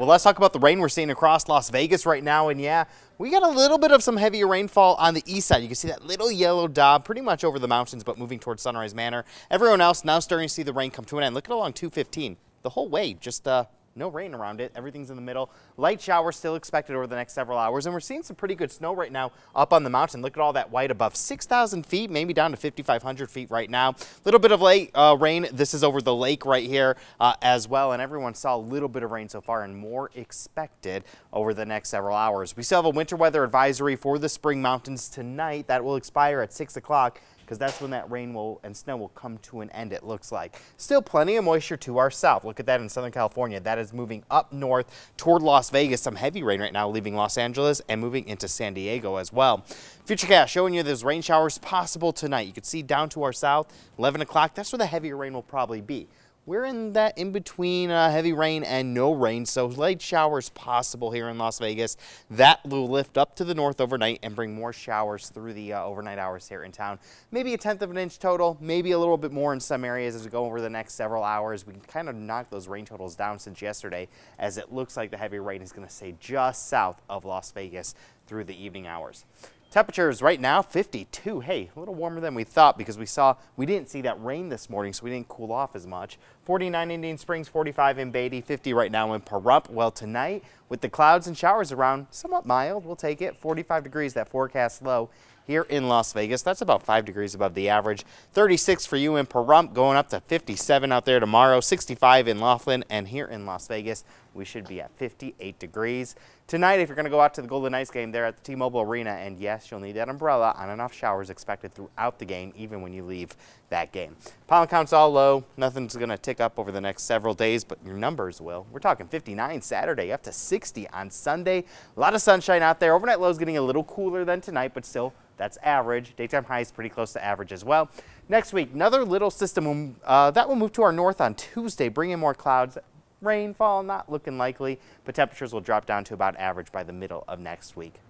well, let's talk about the rain we're seeing across Las Vegas right now. And yeah, we got a little bit of some heavier rainfall on the east side. You can see that little yellow dot pretty much over the mountains, but moving towards Sunrise Manor. Everyone else now starting to see the rain come to an end. Look at along 215 the whole way, just uh, no rain around it. Everything's in the middle. Light showers still expected over the next several hours. And we're seeing some pretty good snow right now up on the mountain. Look at all that white above 6,000 feet, maybe down to 5,500 feet right now. A little bit of late, uh, rain. This is over the lake right here uh, as well. And everyone saw a little bit of rain so far and more expected over the next several hours. We still have a winter weather advisory for the Spring Mountains tonight that will expire at 6 o'clock because that's when that rain will and snow will come to an end, it looks like. Still plenty of moisture to our south. Look at that in Southern California. That is moving up north toward Las Vegas. Some heavy rain right now leaving Los Angeles and moving into San Diego as well. Futurecast showing you those rain showers possible tonight. You can see down to our south, 11 o'clock. That's where the heavier rain will probably be. We're in that in between uh, heavy rain and no rain, so light showers possible here in Las Vegas. That will lift up to the north overnight and bring more showers through the uh, overnight hours here in town. Maybe a tenth of an inch total, maybe a little bit more in some areas as we go over the next several hours. We can kind of knock those rain totals down since yesterday as it looks like the heavy rain is going to stay just south of Las Vegas through the evening hours. Temperatures right now 52. Hey, a little warmer than we thought because we saw we didn't see that rain this morning, so we didn't cool off as much. 49 Indian Springs, 45 in Beatty, 50 right now in Pahrump. Well, tonight, with the clouds and showers around, somewhat mild, we'll take it. 45 degrees, that forecast low here in Las Vegas. That's about 5 degrees above the average. 36 for you in Pahrump, going up to 57 out there tomorrow, 65 in Laughlin, and here in Las Vegas, we should be at 58 degrees. Tonight, if you're going to go out to the Golden Knights game there at the T-Mobile Arena, and yes, you'll need that umbrella on and off showers expected throughout the game, even when you leave that game. Pollen counts all low. Nothing's going to tick up over the next several days, but your numbers will. We're talking 59 Saturday, up to 60 on Sunday. A lot of sunshine out there. Overnight lows getting a little cooler than tonight, but still that's average. Daytime high is pretty close to average as well. Next week, another little system um, uh, that will move to our north on Tuesday, bringing more clouds. Rainfall not looking likely, but temperatures will drop down to about average by the middle of next week.